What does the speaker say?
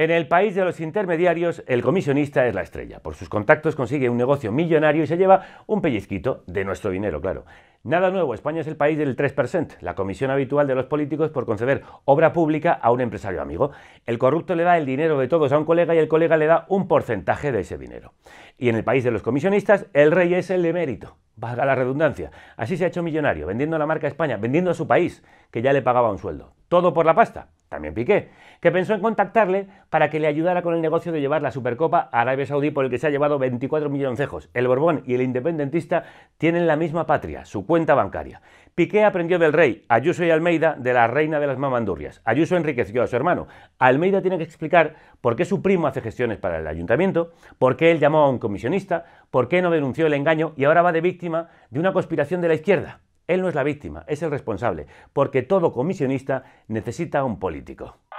En el país de los intermediarios, el comisionista es la estrella. Por sus contactos consigue un negocio millonario y se lleva un pellizquito de nuestro dinero, claro. Nada nuevo, España es el país del 3%, la comisión habitual de los políticos por conceder obra pública a un empresario amigo. El corrupto le da el dinero de todos a un colega y el colega le da un porcentaje de ese dinero. Y en el país de los comisionistas, el rey es el emérito, valga la redundancia. Así se ha hecho millonario, vendiendo la marca España, vendiendo a su país, que ya le pagaba un sueldo. Todo por la pasta también Piqué, que pensó en contactarle para que le ayudara con el negocio de llevar la Supercopa a Arabia Saudí por el que se ha llevado 24 milloncejos. El Borbón y el independentista tienen la misma patria, su cuenta bancaria. Piqué aprendió del rey, Ayuso y Almeida, de la reina de las mamandurrias. Ayuso enriqueció a su hermano. Almeida tiene que explicar por qué su primo hace gestiones para el ayuntamiento, por qué él llamó a un comisionista, por qué no denunció el engaño y ahora va de víctima de una conspiración de la izquierda. Él no es la víctima, es el responsable, porque todo comisionista necesita un político.